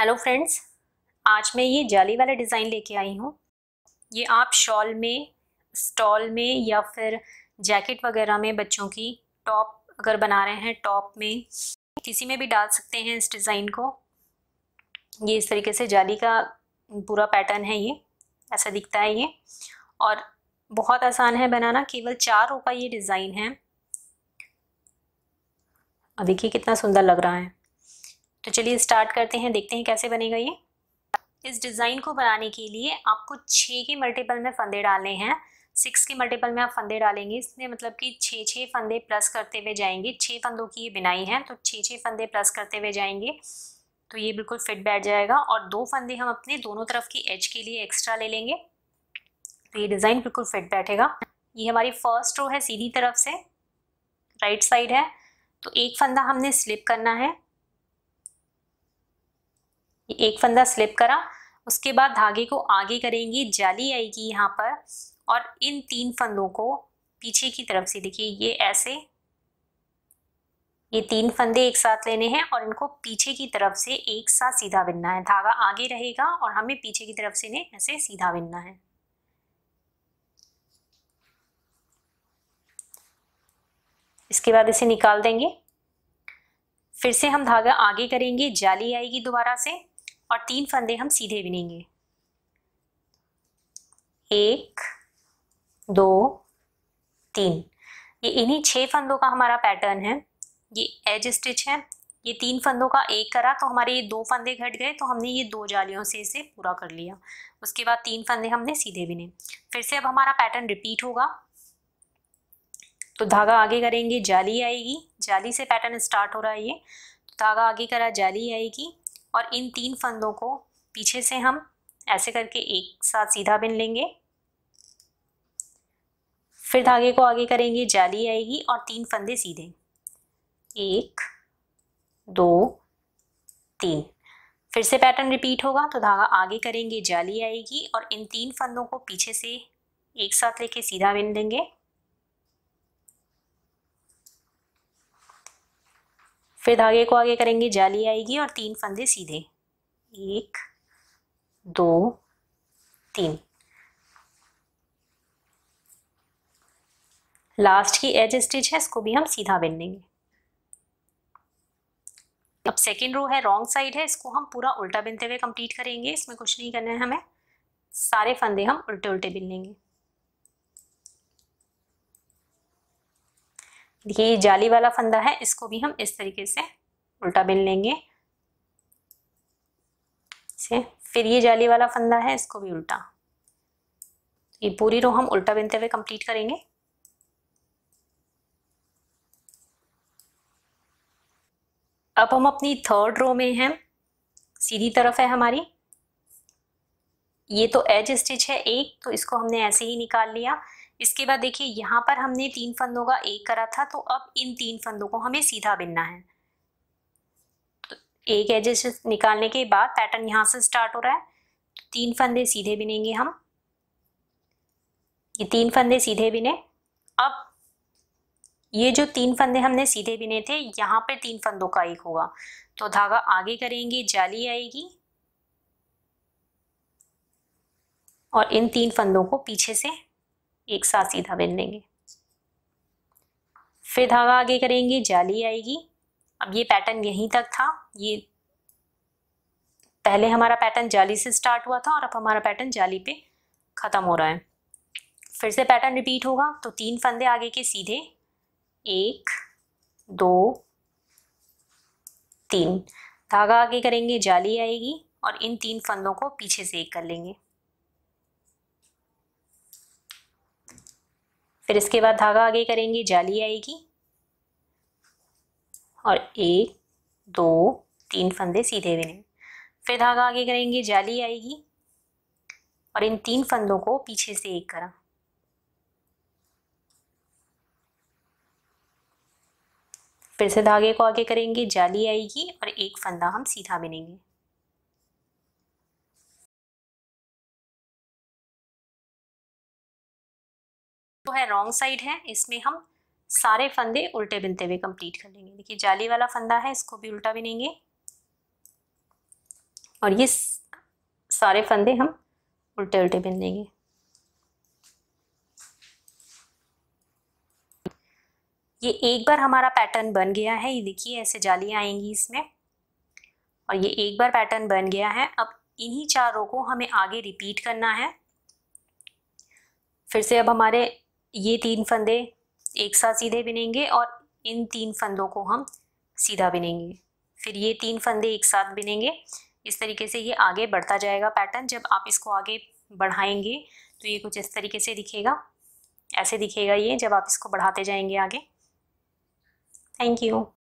hello friends आज मैं ये जाली वाला डिज़ाइन लेके आई हूँ ये आप शॉल में स्टॉल में या फिर जैकेट वगैरह में बच्चों की टॉप अगर बना रहे हैं टॉप में किसी में भी डाल सकते हैं इस डिज़ाइन को ये इस तरीके से जाली का पूरा पैटर्न है ये ऐसा दिखता है ये और बहुत आसान है बनाना केवल चार रो का ये डिज़ाइन है अब देखिए कितना सुंदर लग रहा है तो चलिए स्टार्ट करते हैं देखते हैं कैसे बनेगा ये इस डिज़ाइन को बनाने के लिए आपको छः के मल्टीपल में फंदे डालने हैं सिक्स के मल्टीपल में आप फंदे डालेंगे इसमें मतलब कि छः छः फंदे प्लस करते हुए जाएंगे छः फंदों की ये बिनाई है तो छः छः फंदे प्लस करते हुए जाएंगे तो ये बिल्कुल फिट बैठ जाएगा और दो फंदे हम अपने दोनों तरफ की एज के लिए एक्स्ट्रा ले लेंगे तो ये डिज़ाइन बिल्कुल फिट बैठेगा ये हमारी फर्स्ट रो है सीधी तरफ से राइट साइड है तो एक फंदा हमने स्लिप करना है ये एक फंदा स्लिप करा उसके बाद धागे को आगे करेंगे जाली आएगी यहाँ पर और इन तीन फंदों को पीछे की तरफ से देखिए ये ऐसे ये तीन फंदे एक साथ लेने हैं और इनको पीछे की तरफ से एक साथ सीधा बिनना है धागा आगे रहेगा और हमें पीछे की तरफ से इन्हें ऐसे सीधा बिनना है इसके बाद इसे निकाल देंगे फिर से हम धागा आगे करेंगे जाली आएगी दोबारा से और तीन फंदे हम सीधे बिनेंगे एक दो तीन ये इन्हीं छह फंदों का हमारा पैटर्न है ये एज स्टिच है ये तीन फंदों का एक करा तो हमारे ये दो फंदे घट गए तो हमने ये दो जालियों से इसे पूरा कर लिया उसके बाद तीन फंदे हमने सीधे बिने फिर से अब हमारा पैटर्न रिपीट होगा तो धागा आगे करेंगे जाली आएगी जाली से पैटर्न स्टार्ट हो रहा है ये तो धागा आगे करा जाली आएगी और इन तीन फंदों को पीछे से हम ऐसे करके एक साथ सीधा बिन लेंगे फिर धागे को आगे करेंगे जाली आएगी और तीन फंदे सीधे एक दो तीन फिर से पैटर्न रिपीट होगा तो धागा आगे करेंगे जाली आएगी और इन तीन फंदों को पीछे से एक साथ लेके सीधा बिन लेंगे फिर धागे को आगे करेंगे जाली आएगी और तीन फंदे सीधे एक दो तीन लास्ट की एज स्टिच है इसको भी हम सीधा बिन लेंगे अब सेकेंड रो है रॉन्ग साइड है इसको हम पूरा उल्टा बिनते हुए कंप्लीट करेंगे इसमें कुछ नहीं करना है हमें सारे फंदे हम उल्टे उल्टे बिन लेंगे ये जाली वाला फंदा है इसको भी हम इस तरीके से उल्टा बिन लेंगे से फिर ये जाली वाला फंदा है इसको भी उल्टा ये पूरी रो हम उल्टा बिनते हुए कंप्लीट करेंगे अब हम अपनी थर्ड रो में हैं सीधी तरफ है हमारी ये तो एज स्टिच है एक तो इसको हमने ऐसे ही निकाल लिया इसके बाद देखिए यहाँ पर हमने तीन फंदों का एक करा था तो अब इन तीन फंदों को हमें सीधा बिनना है तो एक एजेस निकालने के बाद पैटर्न यहाँ से स्टार्ट हो रहा है तो तीन फंदे सीधे बिनेंगे हम ये तीन फंदे सीधे बिने अब ये जो तीन फंदे हमने सीधे बिने थे यहाँ पर तीन फंदों का एक होगा तो धागा आगे करेंगे जाली आएगी और इन तीन फंदों को पीछे से एक साथ सीधा बिन लेंगे फिर धागा आगे करेंगे जाली आएगी अब ये पैटर्न यहीं तक था ये पहले हमारा पैटर्न जाली से स्टार्ट हुआ था और अब हमारा पैटर्न जाली पे ख़त्म हो रहा है फिर से पैटर्न रिपीट होगा तो तीन फंदे आगे के सीधे एक दो तीन धागा आगे करेंगे जाली आएगी और इन तीन फंदों को पीछे से एक कर लेंगे फिर इसके बाद धागा आगे करेंगे जाली आएगी और एक दो तीन फंदे सीधे बिने फिर धागा आगे करेंगे जाली आएगी और इन तीन फंदों को पीछे से एक करा फिर से धागे को आगे करेंगे जाली आएगी और एक फंदा हम सीधा बिनेंगे जो तो है रॉन्ग साइड है इसमें हम सारे फंदे उल्टे बिनते हुए कंप्लीट कर लेंगे देखिए जाली वाला फंदा है इसको भी उल्टा बिनेंगे और ये सारे फंदे हम उल्टे उल्टे बिन लेंगे ये एक बार हमारा पैटर्न बन गया है ये देखिए ऐसे जालियाँ आएंगी इसमें और ये एक बार पैटर्न बन गया है अब इन्हीं चारों को हमें आगे रिपीट करना है फिर से अब हमारे ये तीन फंदे एक साथ सीधे बिनेंगे और इन तीन फंदों को हम सीधा बिनेंगे फिर ये तीन फंदे एक साथ बिनेंगे इस तरीके से ये आगे बढ़ता जाएगा पैटर्न जब आप इसको आगे बढ़ाएंगे तो ये कुछ इस तरीके से दिखेगा ऐसे दिखेगा ये जब आप इसको बढ़ाते जाएंगे आगे थैंक यू